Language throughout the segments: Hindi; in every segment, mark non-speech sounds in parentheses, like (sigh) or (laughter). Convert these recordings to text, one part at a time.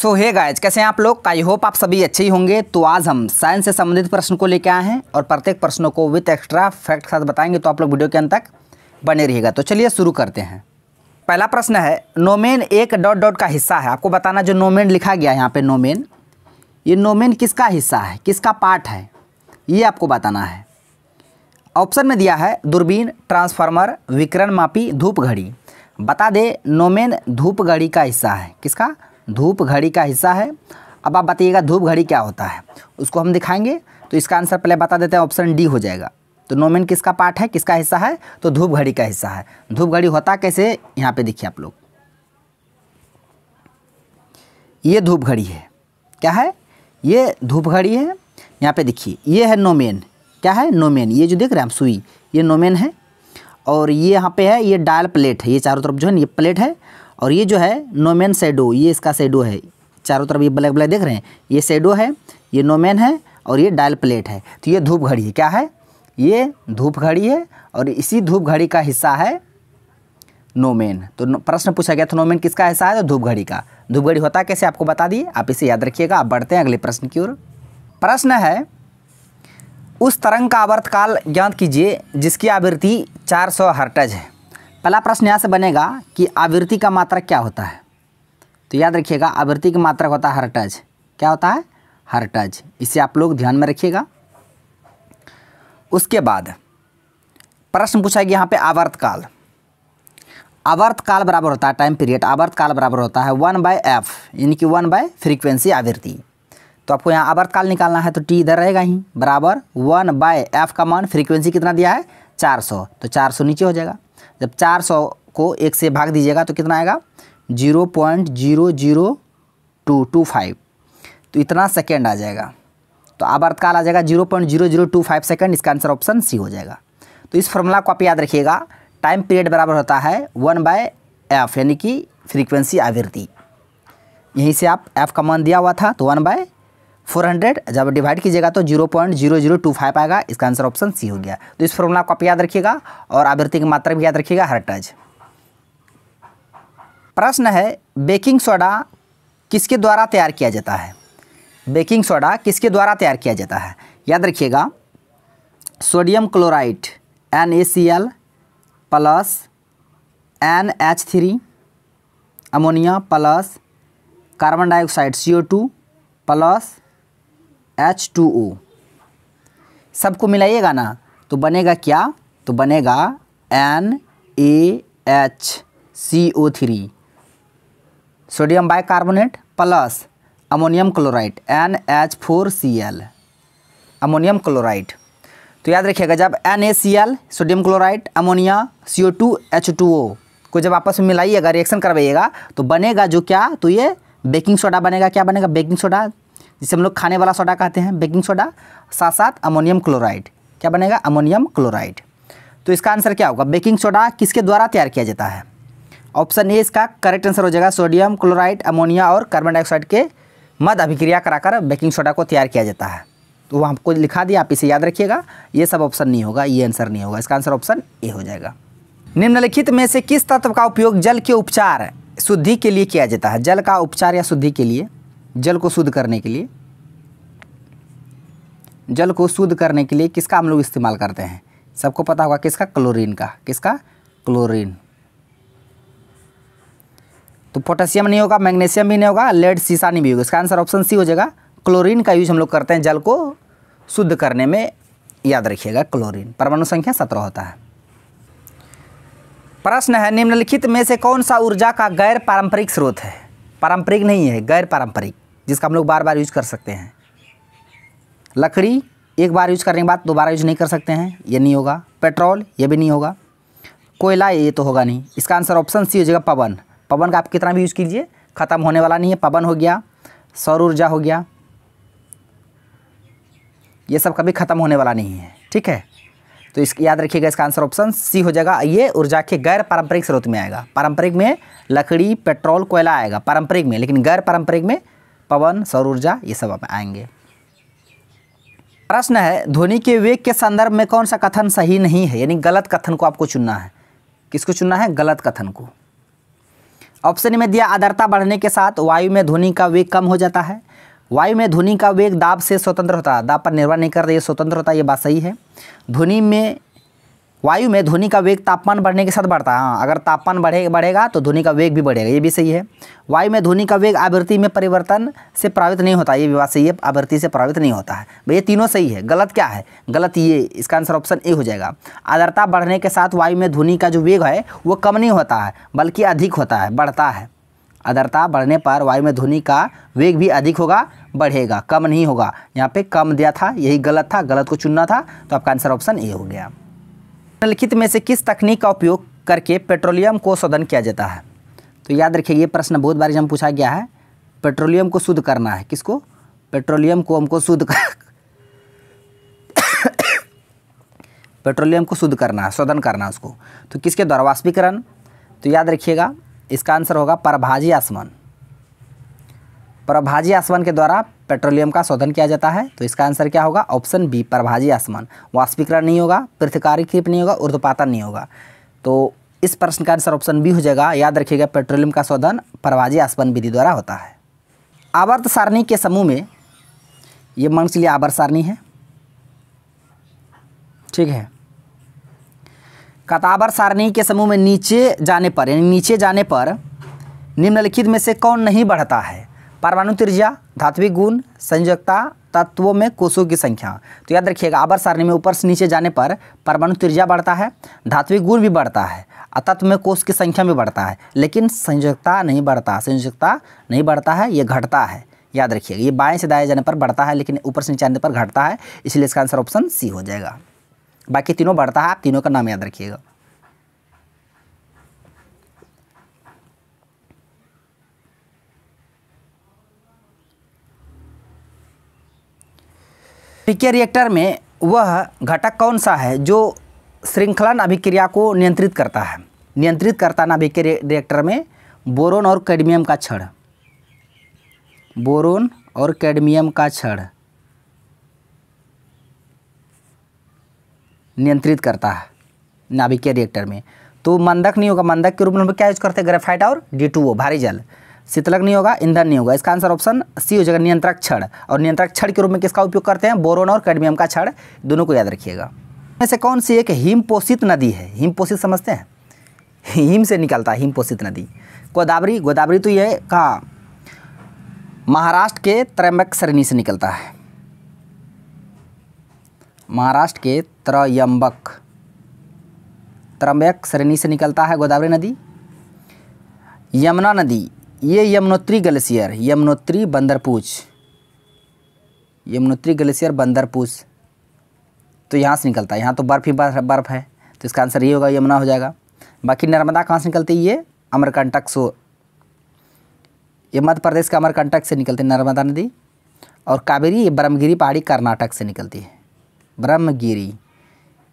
सो हे गाइज कैसे हैं आप लोग आई होप आप सभी अच्छे ही होंगे तो आज हम साइंस से संबंधित प्रश्न को लेकर आए हैं और प्रत्येक प्रश्नों को विथ एक्स्ट्रा फैक्ट के साथ बताएंगे तो आप लोग वीडियो के अंत तक बने रहिएगा तो चलिए शुरू करते हैं पहला प्रश्न है नोमेन एक डॉट डॉट का हिस्सा है आपको बताना जो नोमेन लिखा गया है यहाँ पर नोमेन ये नोमेन किसका हिस्सा है किसका पार्ट है ये आपको बताना है ऑप्शन में दिया है दूरबीन ट्रांसफार्मर विकरण मापी धूप घड़ी बता दे नोमेन धूप घड़ी का हिस्सा है किसका धूप घड़ी का हिस्सा है अब आप बताइएगा धूप घड़ी क्या होता है उसको हम दिखाएंगे तो इसका आंसर पहले बता देते हैं ऑप्शन डी हो जाएगा तो नोमेन किसका पार्ट है किसका हिस्सा है तो धूप घड़ी का हिस्सा है धूप घड़ी होता कैसे यहाँ पे देखिए आप लोग ये धूप घड़ी है क्या है ये धूप घड़ी है यहाँ पे देखिए ये है नोमेन क्या है नोमेन ये जो देख रहे हैं हम सुई ये नोमेन है और ये यहाँ पे है ये डायल प्लेट है ये चारों तरफ जो है ये प्लेट है और ये जो है नोमैन शेडो ये इसका शेडो है चारों तरफ ये ब्लैक ब्लैक देख रहे हैं ये शेडो है ये नोमैन है और ये डायल प्लेट है तो ये धूप घड़ी है क्या है ये धूप घड़ी है और इसी धूप घड़ी का हिस्सा है नोमैन तो प्रश्न पूछा गया था नोमैन किसका हिस्सा है तो धूप घड़ी का धूप घड़ी होता कैसे आपको बता दिए आप इसे याद रखिएगा आप बढ़ते हैं अगले प्रश्न की ओर प्रश्न है उस तरंग का आवर्तकाल ज्ञात कीजिए जिसकी आवृत्ति 400 हर्टज है पहला प्रश्न यहाँ से बनेगा कि आवृत्ति का मात्रक क्या होता है तो याद रखिएगा आवृत्ति का मात्रक होता है हरटज क्या होता है हरटज इसे आप लोग ध्यान में रखिएगा उसके बाद प्रश्न पूछा कि यहाँ पे आवर्तकाल आवर्तकाल बराबर होता है टाइम पीरियड आवर्तकाल बराबर होता है वन बाय एफ यानी कि वन बाय फ्रीक्वेंसी आवृत्ति तो आपको यहाँ आवर्तकाल निकालना है तो टी इधर रहेगा ही बराबर वन बाय एफ का मान फ्रीक्वेंसी कितना दिया है 400 तो 400 नीचे हो जाएगा जब चार सौ को एक से भाग दीजिएगा तो कितना आएगा zero point zero zero two two five तो इतना सेकेंड आ जाएगा तो आवर्तकाल आ जाएगा zero point zero zero two five second इसका आंसर ऑप्शन सी हो जाएगा तो इस फॉर्मूला को आप याद रखिएगा टाइम पीरियड बराबर होता है वन बाय एफ यानी कि फ्रीक्वेंसी आवृत्ति यहीं से आप एफ का मान दिया हुआ था तो वन बाय फोर हंड्रेड जब डिवाइड कीजिएगा तो zero point zero zero two five आएगा इसका आंसर ऑप्शन सी हो गया तो इस फॉर्मूला को आप याद रखिएगा और आवृत्ति की मात्रा भी याद रखिएगा हर टच प्रश्न है बेकिंग सोडा किसके द्वारा तैयार किया जाता है बेकिंग सोडा किसके द्वारा तैयार किया जाता है याद रखिएगा sodium chloride N A C L plus N H three ammonia plus carbon dioxide C O two plus H two O सबको मिलाइएगा ना तो बनेगा क्या तो बनेगा N A H C O three sodium bicarbonate plus ammonium chloride N H four C L ammonium chloride तो याद रखिएगा जब N A C L sodium chloride ammonia C O two H two O को जब आपस में मिलाइएगा रिएक्शन करवाइएगा तो बनेगा जो क्या तो ये बेकिंग सोडा बनेगा क्या बनेगा बेकिंग सोडा जिसे हम लोग खाने वाला सोडा कहते हैं बेकिंग सोडा साथ साथ अमोनियम क्लोराइड क्या बनेगा अमोनियम क्लोराइड तो इसका आंसर क्या होगा बेकिंग सोडा किसके द्वारा तैयार किया जाता है ऑप्शन ए इसका करेक्ट आंसर हो जाएगा सोडियम क्लोराइड अमोनिया और कार्बन डाइऑक्साइड के मध अभिक्रिया कराकर बेकिंग सोडा को तैयार किया जाता है तो वह हमको लिखा दिया आप इसे याद रखिएगा ये सब ऑप्शन नहीं होगा ये आंसर नहीं होगा इसका आंसर ऑप्शन ए हो जाएगा निम्नलिखित में से किस तत्व का उपयोग जल के उपचार शुद्धि के लिए किया जाता है जल का उपचार या शुद्धि के लिए जल को शुद्ध करने के लिए जल को शुद्ध करने के लिए किसका हम लोग इस्तेमाल करते हैं सबको पता होगा किसका क्लोरीन का किसका क्लोरीन तो पोटेशियम नहीं होगा मैग्नीशियम भी नहीं होगा लेड सीसा नहीं भी होगा इसका आंसर ऑप्शन सी हो जाएगा क्लोरीन का यूज हम लोग करते हैं जल को शुद्ध करने में याद रखिएगा क्लोरीन परमाणु संख्या सत्रह होता है प्रश्न है निम्नलिखित में से कौन सा ऊर्जा का गैर पारंपरिक स्रोत है पारंपरिक नहीं है गैर पारंपरिक जिसका हम लोग बार बार यूज कर सकते हैं लकड़ी एक बार यूज करने के बाद दोबारा यूज नहीं कर सकते हैं ये नहीं होगा पेट्रोल ये भी नहीं होगा कोयला ये तो होगा नहीं इसका आंसर ऑप्शन सी हो जाएगा पवन पवन का आप कितना भी यूज़ कीजिए ख़त्म होने वाला नहीं है पवन हो गया सौर ऊर्जा हो गया ये सब कभी ख़त्म होने वाला नहीं है ठीक है तो इस याद रखिएगा इसका आंसर ऑप्शन सी हो जाएगा ये ऊर्जा के गैर पारंपरिक स्रोत में आएगा पारंपरिक में लकड़ी पेट्रोल कोयला आएगा पारंपरिक में लेकिन गैर पारंपरिक में पवन सौर ऊर्जा ये सब आएंगे प्रश्न है ध्वनि के वेग के संदर्भ में कौन सा कथन सही नहीं है यानी गलत कथन को आपको चुनना है किसको चुनना है गलत कथन को ऑप्शन में दिया आदरता बढ़ने के साथ वायु में ध्वनि का वेग कम हो जाता है वायु में ध्वनि का वेग दाब से स्वतंत्र होता है दाब पर निर्भर नहीं करता ये स्वतंत्र होता है ये बात सही है ध्वनि में वायु में ध्वनि का वेग तापमान बढ़ने के साथ बढ़ता है हाँ अगर तापमान बढ़े बढ़ेगा तो ध्वनि का वेग भी बढ़ेगा ये भी सही है वायु में ध्वनि का वेग आवृत्ति में परिवर्तन से प्रभावित नहीं होता ये भी बात सही है आवृत्ति से प्रभावित नहीं होता है भैया तीनों सही है गलत क्या है गलत ये इसका आंसर ऑप्शन ए हो जाएगा आर्द्रता बढ़ने के साथ वायु में ध्वनि का जो वेग है वो कम नहीं होता है बल्कि अधिक होता है बढ़ता है आदरता बढ़ने पर वायु में ध्वनि का वेग भी अधिक होगा बढ़ेगा कम नहीं होगा यहाँ पे कम दिया था यही गलत था गलत को चुनना था तो आपका आंसर ऑप्शन ए हो गया निम्नलिखित में से किस तकनीक का उपयोग करके पेट्रोलियम को शोधन किया जाता है तो याद रखिए ये प्रश्न बहुत बार जब पूछा गया है पेट्रोलियम को शुद्ध करना है किसको पेट्रोलियम को हमको शुद्ध कर (coughs) पेट्रोलियम को शुद्ध करना है शोधन करना है उसको तो किसके द्वारा वाष्पीकरण तो याद रखिएगा इसका आंसर होगा प्रभाजी आसमान परभाजी आसमान के द्वारा पेट्रोलियम का शोधन किया जाता है तो इसका आंसर क्या होगा ऑप्शन बी प्रभाजी आसमान वाष्पीकरण नहीं होगा पृथ्वकारी कृप नहीं होगा उर्धपातन नहीं होगा तो इस प्रश्न का आंसर ऑप्शन बी हो जाएगा याद रखिएगा पेट्रोलियम का शोधन प्रभाजी आसमान विधि द्वारा होता है आवर्त सारणी के समूह में ये मान लिए आवर्त सारणी है ठीक है कताबर सारणी के समूह में नीचे जाने पर यानी नीचे जाने पर निम्नलिखित में से कौन नहीं बढ़ता है परमाणु त्रिज्या धात्विक गुण संयोजकता तत्वों में कोषों की संख्या तो याद रखिएगा आबर सारणी में ऊपर से नीचे जाने पर परमाणु त्रिज्या बढ़ता है धात्विक गुण भी बढ़ता है अतत्व में कोष की संख्या भी बढ़ता है लेकिन संयोजकता नहीं बढ़ता संयोजकता नहीं बढ़ता है ये घटता है याद रखिएगा ये बाएं से दाएं जाने पर बढ़ता है लेकिन ऊपर से नीचे जाने पर घटता है इसलिए इसका आंसर ऑप्शन सी हो जाएगा बाकी तीनों बढ़ता है आप तीनों का नाम याद रखिएगा पीके रिएक्टर में वह घटक कौन सा है जो श्रृंखलन अभिक्रिया को नियंत्रित करता है नियंत्रित करता ना पीके रिएक्टर में बोरोन और कैडमियम का छड़ बोरोन और कैडमियम का छड़ नियंत्रित करता है नाभिकीय रिएक्टर में तो मंदक नहीं होगा मंदक के रूप में हम क्या यूज़ करते हैं ग्रेफाइट और डी भारी जल शीतलक नहीं होगा ईंधन नहीं होगा इसका आंसर ऑप्शन सी हो जाएगा नियंत्रक क्षण और नियंत्रक क्षण के रूप में किसका उपयोग करते हैं बोरोन और कैडमियम का क्षण दोनों को याद रखिएगा में से कौन सी एक हिमपोषित नदी है हिमपोषित समझते हैं हिम से निकलता है हिमपोषित नदी गोदावरी गोदावरी तो यह कहाँ महाराष्ट्र के त्रम्बक श्रेणी से निकलता है महाराष्ट्र के त्रयंबक त्रम्बक श्रेणी से निकलता है गोदावरी नदी यमुना नदी ये यमुनोत्री ग्लेशियर यमुनोत्री बंदरपूछ यमुनोत्री ग्लेशियर बंदरपूछ तो यहाँ से निकलता है यहाँ तो बर्फ़ ही बर्फ़ है तो इसका आंसर ये होगा यमुना हो जाएगा बाकी नर्मदा कहाँ से निकलती है ये अमरकंटक सो ये मध्य प्रदेश के अमरकंटक से निकलती है नर्मदा नदी और कावेरी ये ब्रह्मगिरी पहाड़ी कर्नाटक से निकलती है ब्रह्मगिरी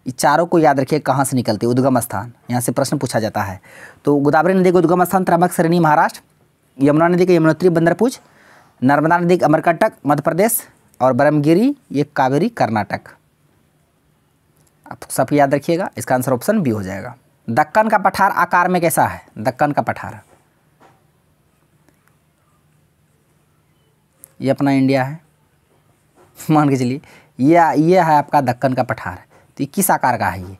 ये चारों को याद रखिए कहाँ से निकलती है उद्गम स्थान यहाँ से प्रश्न पूछा जाता है तो गोदावरी नदी का उद्गम स्थान त्रमक श्रेणी महाराष्ट्र यमुना नदी का यमुनोत्री बंदरपुज नर्मदा नदी का अमरकटक मध्य प्रदेश और ब्रह्मगिरी ये कावेरी कर्नाटक आप सब याद रखिएगा इसका आंसर ऑप्शन बी हो जाएगा दक्कन का पठार आकार में कैसा है दक्कन का पठार ये अपना इंडिया है मान के चलिए ये ये है आपका दक्कन का पठार तो ये किस आकार का है ये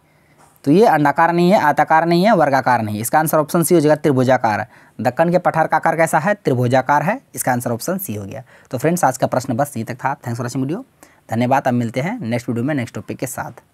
तो ये अंडाकार नहीं है आताकार नहीं है वर्गाकार नहीं है इसका आंसर ऑप्शन सी हो जाएगा त्रिभुजाकार दक्कन के पठार का आकार कैसा है त्रिभुजाकार है इसका आंसर ऑप्शन सी हो गया तो फ्रेंड्स आज का प्रश्न बस यहीं तक था थैंक्स फॉर वॉचिंग वीडियो धन्यवाद अब मिलते हैं नेक्स्ट वीडियो में नेक्स्ट टॉपिक के साथ